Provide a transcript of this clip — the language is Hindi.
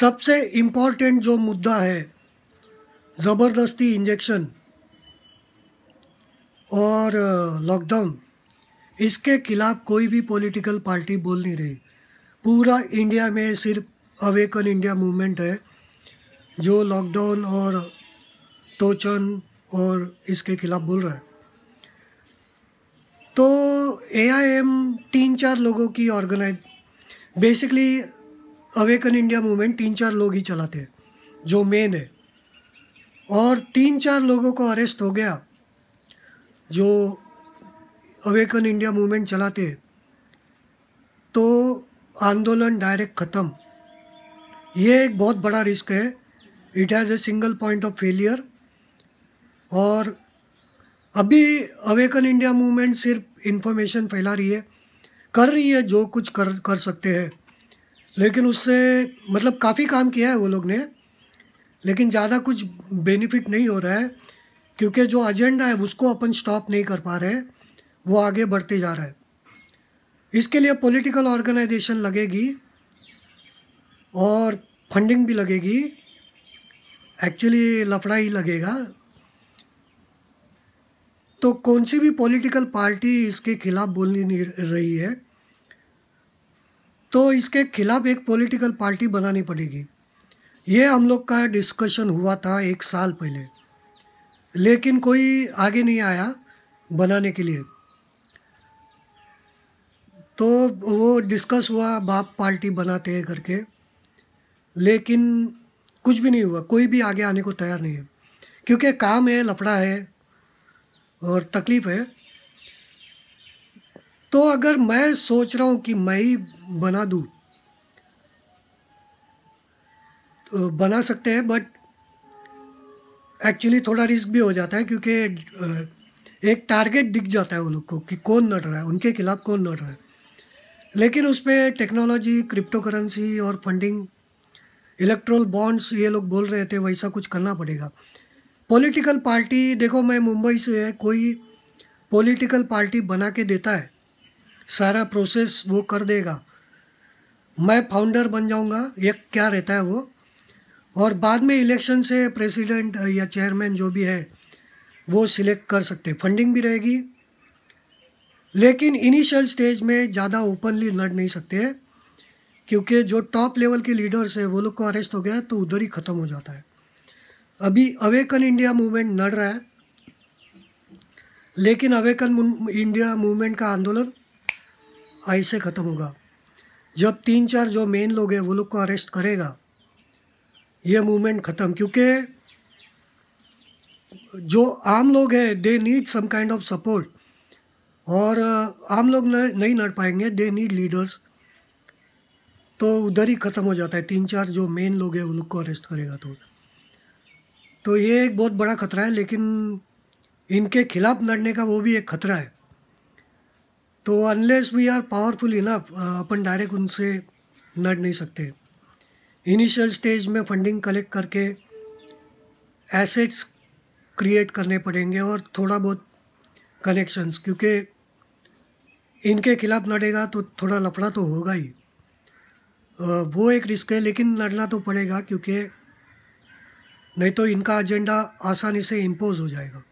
सबसे इम्पॉर्टेंट जो मुद्दा है ज़बरदस्ती इंजेक्शन और लॉकडाउन इसके खिलाफ कोई भी पॉलिटिकल पार्टी बोल नहीं रही पूरा इंडिया में सिर्फ अवेकन इंडिया मूवमेंट है जो लॉकडाउन और टोचन और इसके खिलाफ बोल रहा है तो ए आई एम तीन चार लोगों की organize basically awaken India movement तीन चार लोग ही चलाते हैं जो मेन है और तीन चार लोगों को अरेस्ट हो गया जो अवेकन इंडिया मूवमेंट चलाते हैं तो आंदोलन डायरेक्ट ख़त्म ये एक बहुत बड़ा रिस्क है it has a single point of failure और अभी अवेकन इंडिया मूवमेंट सिर्फ इन्फॉर्मेशन फैला रही है कर रही है जो कुछ कर कर सकते हैं लेकिन उससे मतलब काफ़ी काम किया है वो लोग ने लेकिन ज़्यादा कुछ बेनिफिट नहीं हो रहा है क्योंकि जो एजेंडा है उसको अपन स्टॉप नहीं कर पा रहे हैं वो आगे बढ़ते जा रहा है इसके लिए पॉलिटिकल ऑर्गेनाइजेशन लगेगी और फंडिंग भी लगेगी एक्चुअली लफड़ा ही लगेगा तो कौन सी भी पॉलिटिकल पार्टी इसके खिलाफ़ बोलनी नहीं रही है तो इसके खिलाफ एक पॉलिटिकल पार्टी बनानी पड़ेगी ये हम लोग का डिस्कशन हुआ था एक साल पहले लेकिन कोई आगे नहीं आया बनाने के लिए तो वो डिस्कस हुआ बाप पार्टी बनाते हैं करके लेकिन कुछ भी नहीं हुआ कोई भी आगे आने को तैयार नहीं है क्योंकि काम है लफड़ा है और तकलीफ़ है तो अगर मैं सोच रहा हूँ कि मैं ही बना दूँ तो बना सकते हैं बट एक्चुअली थोड़ा रिस्क भी हो जाता है क्योंकि एक टारगेट दिख जाता है वो लोग को कि कौन लड़ रहा है उनके खिलाफ कौन लड़ रहा है लेकिन उस पर टेक्नोलॉजी क्रिप्टो करेंसी और फंडिंग इलेक्ट्रोल बॉन्ड्स ये लोग बोल रहे थे वैसा कुछ करना पड़ेगा पॉलिटिकल पार्टी देखो मैं मुंबई से है कोई पॉलिटिकल पार्टी बना के देता है सारा प्रोसेस वो कर देगा मैं फाउंडर बन जाऊंगा ये क्या रहता है वो और बाद में इलेक्शन से प्रेसिडेंट या चेयरमैन जो भी है वो सिलेक्ट कर सकते फंडिंग भी रहेगी लेकिन इनिशियल स्टेज में ज़्यादा ओपनली लड़ नहीं सकते क्योंकि जो टॉप लेवल के लीडर्स है वो लोग को अरेस्ट हो गया तो उधर ही ख़त्म हो जाता है अभी अवेकन इंडिया मूवमेंट लड़ रहा है लेकिन अवेकन इंडिया मूवमेंट का आंदोलन आई से ख़त्म होगा जब तीन चार जो मेन लोग हैं वो लोग को अरेस्ट करेगा ये मूवमेंट ख़त्म क्योंकि जो आम लोग हैं they need some kind of support और आम लोग नहीं लड़ पाएंगे दे नीड लीडर्स तो उधर ही ख़त्म हो जाता है तीन चार जो मेन लोग हैं वो लोग को अरेस्ट करेगा तो तो ये एक बहुत बड़ा खतरा है लेकिन इनके खिलाफ लड़ने का वो भी एक खतरा है तो unless we are powerful enough अपन डायरेक्ट उनसे लड़ नहीं सकते इनिशियल स्टेज में फंडिंग कलेक्ट करके एसेट्स क्रिएट करने पड़ेंगे और थोड़ा बहुत कनेक्शंस क्योंकि इनके खिलाफ लड़ेगा तो थोड़ा लफड़ा तो होगा ही uh, वो एक रिस्क है लेकिन लड़ना तो पड़ेगा क्योंकि नहीं तो इनका एजेंडा आसानी से इम्पोज हो जाएगा